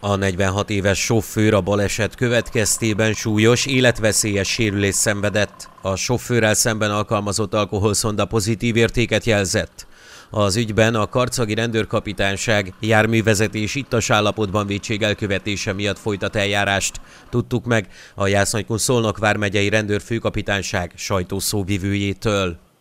A 46 éves sofőr a baleset következtében súlyos, életveszélyes sérülés szenvedett. A sofőrrel szemben alkalmazott alkoholszonda pozitív értéket jelzett. Az ügyben a karcagi rendőrkapitányság járművezetés ittas állapotban védség elkövetése miatt folytat eljárást. Tudtuk meg a Jásznagykun Szolnok vármegyei rendőrfőkapitányság sajtószóvivőjétől.